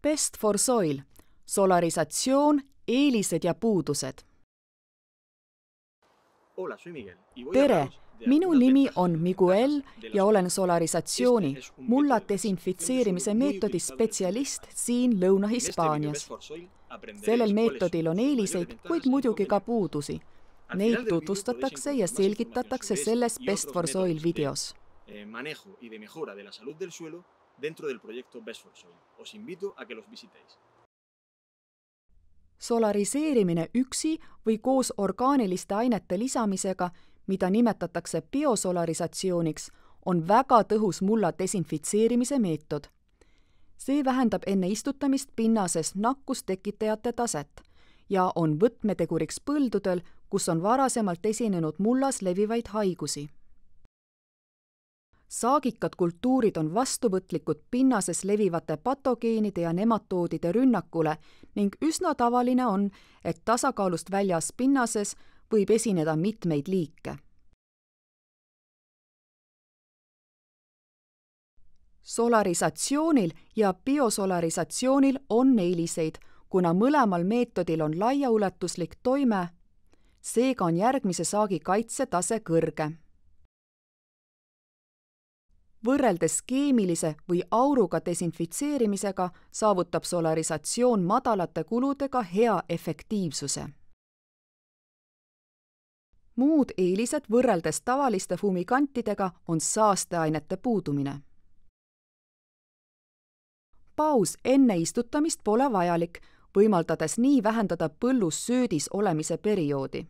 Best for soil, solarisatsioon, eelised ja puudused. tere, minu nimi on Miguel ja olen solarisatsiooni, mulla desinfitseerimise meetodi spetsialist siin Lõuna-Hispaanias. sellel meetodil on eeliseid, kuid muidugi ka puudusi. Neid tutvustatakse ja selgitatakse selles Best for soil e videos. Eh, manejo y de mejora de la salud del suelo dentro del proyecto Best for Soil. Os invito a que los visitéis. solariseerimine üksi või koos orgaaniliste ainete lisamisega, mida nimetatakse biosolarisatsiooniks, on väga tõhus mulla desinfitseerimise meetod. see vähendab enne istutamist pinnases nakkustekitajate taset ja on võtmeteguriks põldudel, kus on varasemalt esinenud mullas levivaid haigusi saagikad kultuurid on vastuvõtlikud pinnases levivate patogeenide ja nematoodide rünnakule ning üsna tavaline on, et tasakaalust väljas pinnases võib esineda mitmeid liike. solarisatsioonil ja biosolarisatsioonil on eeliseid, kuna mõlemal meetodil on laiaulatuslik toime, seega on järgmise saagi kaitsetase kõrge võrreldes keemilise või auruga desinfitseerimisega saavutab solarisatsioon madalate kuludega hea efektiivsuse. muud eelised võrreldes tavaliste fumigantidega on saasteainete puudumine. paus enne istutamist pole vajalik, võimaldades nii vähendada põllus söödis olemise perioodi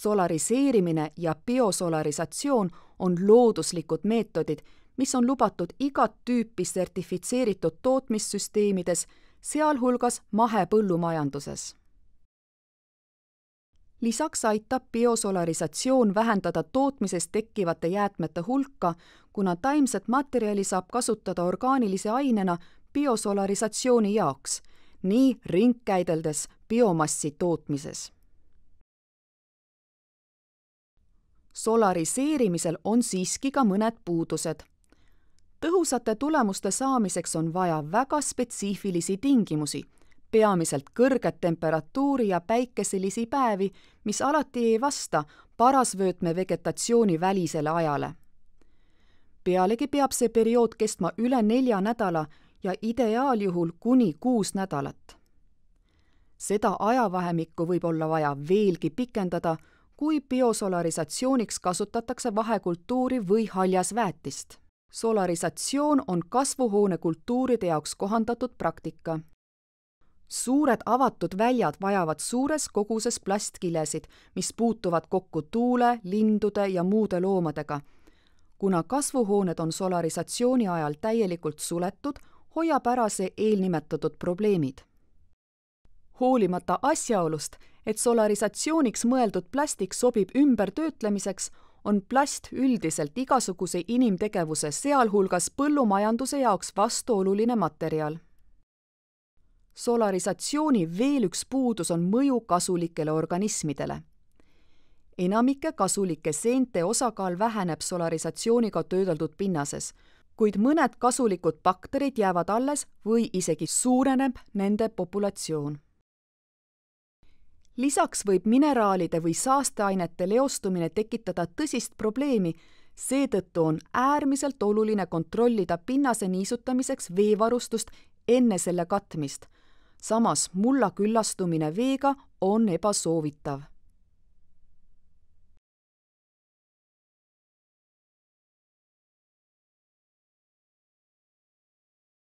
solariseerimine ja biosolarisatsioon on looduslikud meetodid, mis on lubatud igat tüüpi sertifitseeritud tootmissüsteemides, sealhulgas mahepõllumajanduses. lisaks aitab biosolarisatsioon vähendada tootmises tekkivate jäätmete hulka, kuna taimset materjali saab kasutada orgaanilise ainena biosolarisatsiooni jaoks, nii ringkäideldes biomassi tootmises solariseerimisel on siiski ka mõned puudused. tõhusate tulemuste saamiseks on vaja väga spetsiifilisi tingimusi, peamiselt kõrget temperatuuri ja päikeselisi päevi, mis alati ei vasta parasvöötme vegetatsiooni välisele ajale. pealegi peab see periood kestma üle nelja nädala ja ideaaljuhul kuni kuus nädalat. seda ajavahemikku võib olla vaja veelgi pikendada kui biosolarisatsiooniks kasutatakse vahekultuuri või haljasväetist. solarisatsioon on kasvuhoonekultuuride jaoks kohandatud praktika. suured avatud väljad vajavad suures koguses plastkilesid, mis puutuvad kokku tuule, lindude ja muude loomadega. kuna kasvuhooned on solarisatsiooni ajal täielikult suletud, hoiab ära see eelnimetatud probleemid. hoolimata asjaolust, et solarisatsiooniks mõeldud plastik sobib ümbertöötlemiseks, on plast üldiselt igasuguse inimtegevuse, sealhulgas põllumajanduse jaoks vastuoluline materjal. solarisatsiooni veel üks puudus on mõju kasulikele organismidele. enamike kasulike seente osakaal väheneb solarisatsiooniga töödeldud pinnases, kuid mõned kasulikud bakterid jäävad alles või isegi suureneb nende populatsioon lisaks võib mineraalide või saasteainete leostumine tekitada tõsist probleemi, seetõttu on äärmiselt oluline kontrollida pinnase niisutamiseks veevarustust enne selle katmist. samas mulla küllastumine veega on ebasoovitav